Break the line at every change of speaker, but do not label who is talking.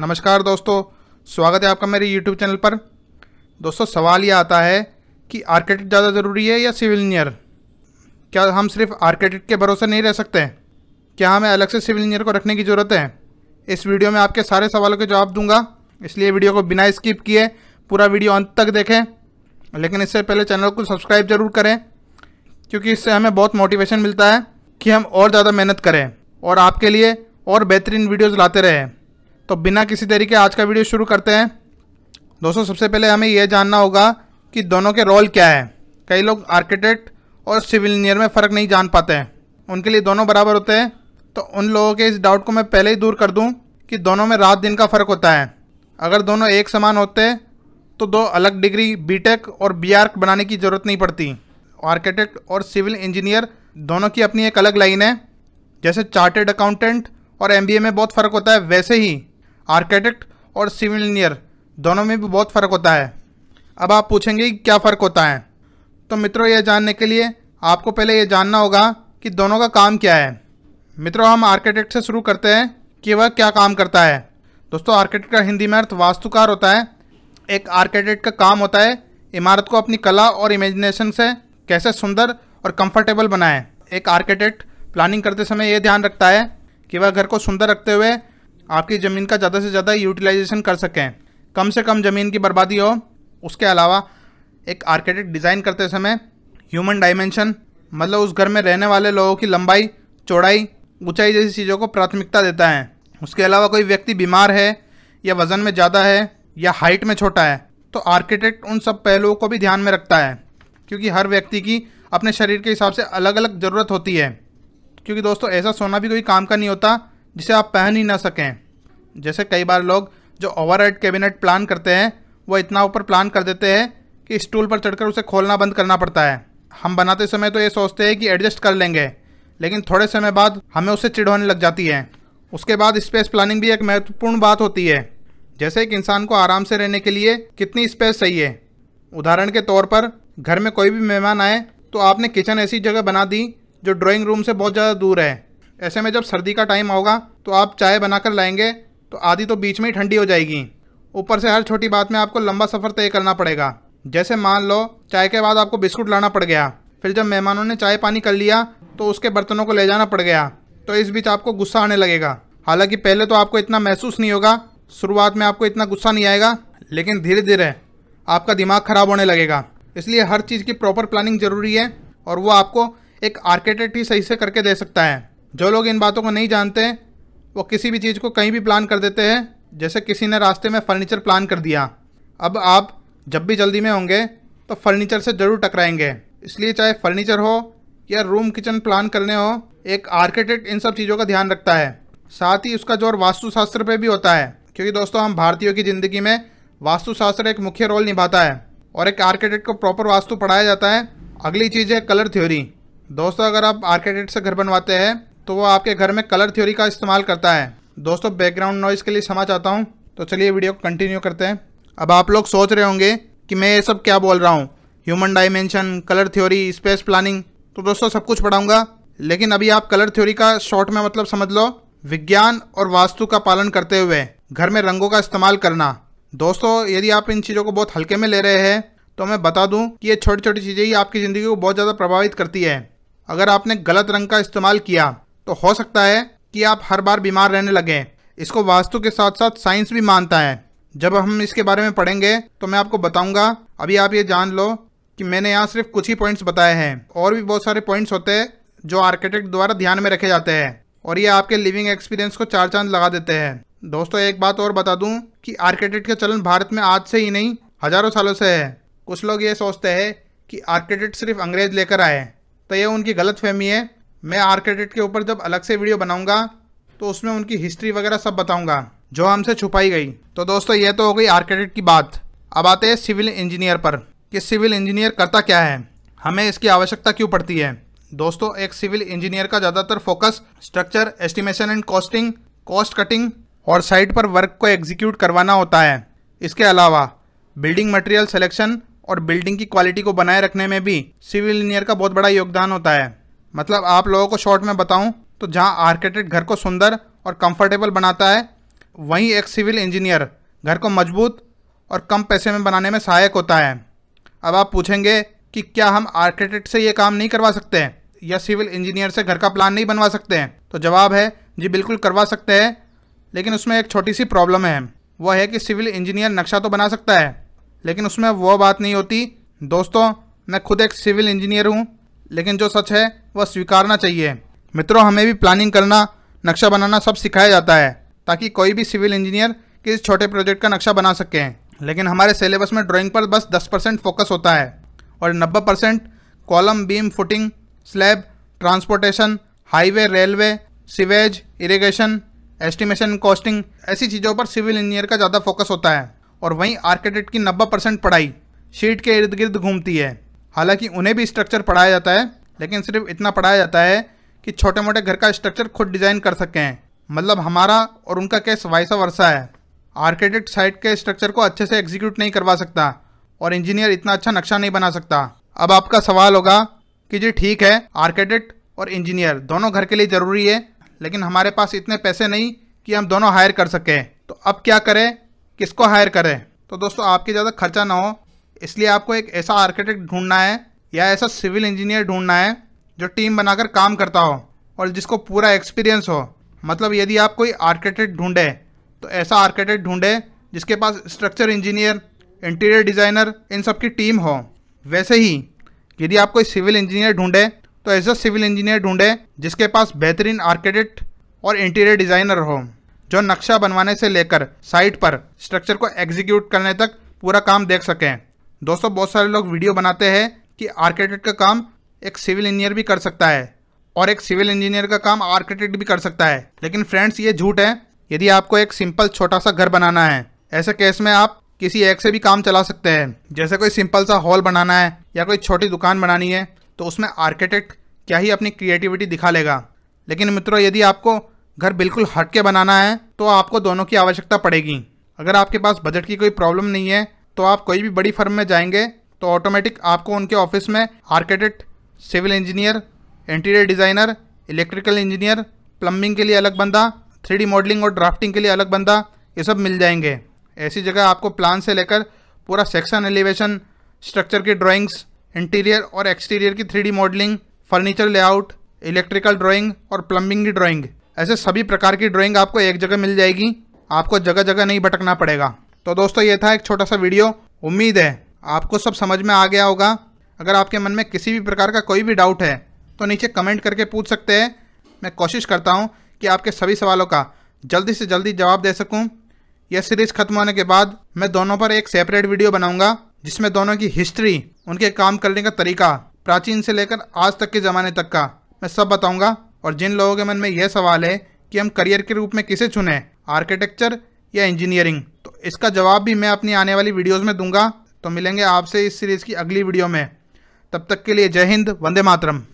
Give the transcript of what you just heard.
नमस्कार दोस्तों स्वागत है आपका मेरे यूट्यूब चैनल पर दोस्तों सवाल ये आता है कि आर्किटेक्ट ज़्यादा ज़रूरी है या सिविल इंजीनियर क्या हम सिर्फ आर्किटेक्ट के भरोसे नहीं रह सकते क्या हमें अलग से सिविल इंजीनियर को रखने की ज़रूरत है इस वीडियो में आपके सारे सवालों के जवाब दूंगा इसलिए वीडियो को बिना स्किप किए पूरा वीडियो अंत तक देखें लेकिन इससे पहले चैनल को सब्सक्राइब ज़रूर करें क्योंकि इससे हमें बहुत मोटिवेशन मिलता है कि हम और ज़्यादा मेहनत करें और आपके लिए और बेहतरीन वीडियोज़ लाते रहें तो बिना किसी तरीके आज का वीडियो शुरू करते हैं दोस्तों सबसे पहले हमें यह जानना होगा कि दोनों के रोल क्या है कई लोग आर्किटेक्ट और सिविल इंजीनियर में फ़र्क नहीं जान पाते हैं उनके लिए दोनों बराबर होते हैं तो उन लोगों के इस डाउट को मैं पहले ही दूर कर दूँ कि दोनों में रात दिन का फ़र्क होता है अगर दोनों एक समान होते तो दो अलग डिग्री बी और बी बनाने की ज़रूरत नहीं पड़ती आर्किटेक्ट और सिविल इंजीनियर दोनों की अपनी एक अलग लाइन है जैसे चार्टेड अकाउंटेंट और एमबीए में बहुत फ़र्क होता है वैसे ही आर्किटेक्ट और सिविल इंजीनियर दोनों में भी बहुत फ़र्क होता है अब आप पूछेंगे क्या फ़र्क होता है तो मित्रों यह जानने के लिए आपको पहले यह जानना होगा कि दोनों का काम क्या है मित्रों हम आर्किटेक्ट से शुरू करते हैं कि वह क्या काम करता है दोस्तों आर्किटेक्ट का हिंदी में अर्थ वास्तुकार होता है एक आर्किटेक्ट का काम होता है इमारत को अपनी कला और इमेजिनेशन से कैसे सुंदर और कंफर्टेबल बनाए एक आर्किटेक्ट प्लानिंग करते समय यह ध्यान रखता है कि वह घर को सुंदर रखते हुए आपकी ज़मीन का ज़्यादा से ज़्यादा यूटिलाइजेशन कर सकें कम से कम ज़मीन की बर्बादी हो उसके अलावा एक आर्किटेक्ट डिज़ाइन करते समय ह्यूमन डायमेंशन मतलब उस घर में रहने वाले लोगों की लंबाई चौड़ाई ऊंचाई जैसी चीज़ों को प्राथमिकता देता है उसके अलावा कोई व्यक्ति बीमार है या वज़न में ज़्यादा है या हाइट में छोटा है तो आर्किटेक्ट उन सब पहलुओं को भी ध्यान में रखता है क्योंकि हर व्यक्ति की अपने शरीर के हिसाब से अलग अलग ज़रूरत होती है क्योंकि दोस्तों ऐसा सोना भी कोई काम का नहीं होता जिसे आप पहन ही ना सकें जैसे कई बार लोग जो ओवर कैबिनेट प्लान करते हैं वो इतना ऊपर प्लान कर देते हैं कि स्टूल पर चढ़कर उसे खोलना बंद करना पड़ता है हम बनाते समय तो ये सोचते हैं कि एडजस्ट कर लेंगे लेकिन थोड़े समय बाद हमें उसे चिढ़ोने लग जाती है उसके बाद स्पेस प्लानिंग भी एक महत्वपूर्ण बात होती है जैसे एक इंसान को आराम से रहने के लिए कितनी स्पेस चाहिए उदाहरण के तौर पर घर में कोई भी मेहमान आए तो आपने किचन ऐसी जगह बना दी जो ड्राइंग रूम से बहुत ज़्यादा दूर है ऐसे में जब सर्दी का टाइम होगा तो आप चाय बनाकर लाएंगे तो आधी तो बीच में ही ठंडी हो जाएगी ऊपर से हर छोटी बात में आपको लंबा सफ़र तय करना पड़ेगा जैसे मान लो चाय के बाद आपको बिस्कुट लाना पड़ गया फिर जब मेहमानों ने चाय पानी कर लिया तो उसके बर्तनों को ले जाना पड़ गया तो इस बीच आपको गुस्सा आने लगेगा हालांकि पहले तो आपको इतना महसूस नहीं होगा शुरुआत में आपको इतना गुस्सा नहीं आएगा लेकिन धीरे धीरे आपका दिमाग ख़राब होने लगेगा इसलिए हर चीज़ की प्रॉपर प्लानिंग ज़रूरी है और वो आपको एक आर्किटेक्ट ही सही से करके दे सकता है जो लोग इन बातों को नहीं जानते वो किसी भी चीज़ को कहीं भी प्लान कर देते हैं जैसे किसी ने रास्ते में फ़र्नीचर प्लान कर दिया अब आप जब भी जल्दी में होंगे तो फर्नीचर से ज़रूर टकराएंगे इसलिए चाहे फर्नीचर हो या रूम किचन प्लान करने हो एक आर्किटेक्ट इन सब चीज़ों का ध्यान रखता है साथ ही उसका जोर वास्तुशास्त्र पर भी होता है क्योंकि दोस्तों हम भारतीयों की ज़िंदगी में वास्तुशास्त्र एक मुख्य रोल निभाता है और एक आर्किटेक्ट को प्रॉपर वास्तु पढ़ाया जाता है अगली चीज़ है कलर थ्योरी दोस्तों अगर आप आर्किटेक्ट से घर बनवाते हैं तो वो आपके घर में कलर थ्योरी का इस्तेमाल करता है दोस्तों बैकग्राउंड नॉइज़ के लिए समा चाहता हूँ तो चलिए वीडियो को कंटिन्यू करते हैं अब आप लोग सोच रहे होंगे कि मैं ये सब क्या बोल रहा हूँ human dimension colour theory space planning तो दोस्तों सब कुछ पढ़ाऊँगा लेकिन अभी आप कलर थ्योरी का शॉर्ट में मतलब समझ लो विज्ञान और वास्तु का पालन करते हुए घर में रंगों का इस्तेमाल करना दोस्तों यदि आप इन चीज़ों को बहुत हल्के में ले रहे हैं तो मैं बता दूं कि ये छोटी छोटी चीज़ें ही आपकी ज़िंदगी को बहुत ज़्यादा प्रभावित करती है अगर आपने गलत रंग का इस्तेमाल किया तो हो सकता है कि आप हर बार बीमार रहने लगें इसको वास्तु के साथ साथ साइंस भी मानता है जब हम इसके बारे में पढ़ेंगे तो मैं आपको बताऊंगा अभी आप ये जान लो कि मैंने यहाँ सिर्फ कुछ ही पॉइंट्स बताए हैं और भी बहुत सारे पॉइंट्स होते हैं जो आर्किटेक्ट द्वारा ध्यान में रखे जाते हैं और ये आपके लिविंग एक्सपीरियंस को चार चांद लगा देते हैं दोस्तों एक बात और बता दूं कि आर्किटेक्ट का चलन भारत में आज से ही नहीं हजारों सालों से है कुछ लोग ये सोचते हैं कि आर्किटेक्ट सिर्फ अंग्रेज लेकर आए तो ये उनकी गलत फहमी है मैं आर्किटेक्ट के ऊपर जब अलग से वीडियो बनाऊँगा तो उसमें उनकी हिस्ट्री वगैरह सब बताऊँगा जो हमसे छुपाई गई तो दोस्तों ये तो हो गई आर्किटेक्ट की बात अब आते हैं सिविल इंजीनियर पर कि सिविल इंजीनियर करता क्या है हमें इसकी आवश्यकता क्यों पड़ती है दोस्तों एक सिविल इंजीनियर का ज़्यादातर focus structure estimation and costing cost cutting और साइट पर वर्क को एग्जीक्यूट करवाना होता है इसके अलावा बिल्डिंग मटेरियल सिलेक्शन और बिल्डिंग की क्वालिटी को बनाए रखने में भी सिविल इंजीनियर का बहुत बड़ा योगदान होता है मतलब आप लोगों को शॉर्ट में बताऊं तो जहां आर्किटेक्ट घर को सुंदर और कंफर्टेबल बनाता है वहीं एक सिविल इंजीनियर घर को मजबूत और कम पैसे में बनाने में सहायक होता है अब आप पूछेंगे कि क्या हम आर्किटेक्ट से ये काम नहीं करवा सकते हैं या सिविल इंजीनियर से घर का प्लान नहीं बनवा सकते हैं तो जवाब है जी बिल्कुल करवा सकते हैं लेकिन उसमें एक छोटी सी प्रॉब्लम है वह है कि सिविल इंजीनियर नक्शा तो बना सकता है लेकिन उसमें वो बात नहीं होती दोस्तों मैं खुद एक सिविल इंजीनियर हूँ लेकिन जो सच है वह स्वीकारना चाहिए मित्रों हमें भी प्लानिंग करना नक्शा बनाना सब सिखाया जाता है ताकि कोई भी सिविल इंजीनियर किसी छोटे प्रोजेक्ट का नक्शा बना सके लेकिन हमारे सिलेबस में ड्राइंग पर बस 10 परसेंट फोकस होता है और 90 percent column beam footing slab transportation highway railway sewage irrigation estimation costing ऐसी चीज़ों पर सिविल इंजीनियर का ज़्यादा फोकस होता है और वहीं आर्किटेक्ट की नब्बे परसेंट पढ़ाई शीट के इर्द गिर्द घूमती है हालांकि उन्हें भी स्ट्रक्चर पढ़ाया जाता है लेकिन सिर्फ इतना पढ़ाया जाता है कि छोटे मोटे घर का स्ट्रक्चर खुद डिज़ाइन कर सकें मतलब हमारा और उनका केस वाइसा वर्षा है आर्किटेक्ट साइट के स्ट्रक्चर को अच्छे से एग्जीक्यूट नहीं करवा सकता और इंजीनियर इतना अच्छा नक्शा नहीं बना सकता अब आपका सवाल होगा कि जी ठीक है आर्किटेक्ट और इंजीनियर दोनों घर के लिए ज़रूरी है लेकिन हमारे पास इतने पैसे नहीं कि हम दोनों हायर कर सकें तो अब क्या करें किसको हायर करें तो दोस्तों आपके ज़्यादा खर्चा ना हो इसलिए आपको एक ऐसा आर्किटेक्ट ढूंढना है या ऐसा सिविल इंजीनियर ढूंढना है जो टीम बनाकर काम करता हो और जिसको पूरा एक्सपीरियंस हो मतलब यदि आप कोई आर्किटेक्ट ढूंढे तो ऐसा आर्किटेक्ट ढूंढे जिसके पास स्ट्रक्चर इंजीनियर इंटीरियर डिज़ाइनर इन सब की टीम हो वैसे ही यदि आप कोई सिविल इंजीनियर ढूंढे तो ऐसा सिविल इंजीनियर ढूंढे जिसके पास बेहतरीन आर्किटेक्ट और इंटीरियर डिज़ाइनर हो जो नक्शा बनवाने से लेकर साइट पर स्ट्रक्चर को एग्जीक्यूट करने तक पूरा काम देख सकें दोस्तों बहुत सारे लोग वीडियो बनाते हैं कि आर्किटेक्ट का काम एक सिविल इंजीनियर भी कर सकता है और एक सिविल इंजीनियर का काम आर्किटेक्ट भी कर सकता है लेकिन फ्रेंड्स ये झूठ है यदि आपको एक सिंपल छोटा सा घर बनाना है ऐसे केस में आप किसी एक से भी काम चला सकते हैं जैसे कोई सिंपल सा हॉल बनाना है या कोई छोटी दुकान बनानी है तो उसमें आर्किटेक्ट क्या ही अपनी क्रिएटिविटी दिखा लेगा लेकिन मित्रों यदि आपको घर बिल्कुल हट के बनाना है तो आपको दोनों की आवश्यकता पड़ेगी अगर आपके पास बजट की कोई प्रॉब्लम नहीं है तो आप कोई भी बड़ी फर्म में जाएंगे तो ऑटोमेटिक आपको उनके ऑफिस में architect civil engineer interior designer electrical engineer plumbing के लिए अलग बंदा थ्री मॉडलिंग और ड्राफ्टिंग के लिए अलग बंदा ये सब मिल जाएंगे ऐसी जगह आपको प्लान से लेकर पूरा सेक्शन एलिवेशन स्ट्रक्चर की ड्राइंग्स इंटीरियर और एक्सटीरियर की three modelling furniture layout electrical drawing और प्लम्बिंग की ड्राइंग ऐसे सभी प्रकार की ड्राइंग आपको एक जगह मिल जाएगी आपको जगह जगह नहीं भटकना पड़ेगा तो दोस्तों ये था एक छोटा सा वीडियो उम्मीद है आपको सब समझ में आ गया होगा अगर आपके मन में किसी भी प्रकार का कोई भी डाउट है तो नीचे कमेंट करके पूछ सकते हैं मैं कोशिश करता हूँ कि आपके सभी सवालों का जल्दी से जल्दी जवाब दे सकूँ यह सीरीज़ ख़त्म होने के बाद मैं दोनों पर एक सेपरेट वीडियो बनाऊँगा जिसमें दोनों की हिस्ट्री उनके काम करने का तरीका प्राचीन से लेकर आज तक के ज़माने तक का मैं सब बताऊँगा और जिन लोगों के मन में यह सवाल है कि हम करियर के रूप में किसे चुने आर्किटेक्चर या इंजीनियरिंग तो इसका जवाब भी मैं अपनी आने वाली वीडियोज़ में दूंगा तो मिलेंगे आपसे इस सीरीज़ की अगली वीडियो में तब तक के लिए जय हिंद वंदे मातरम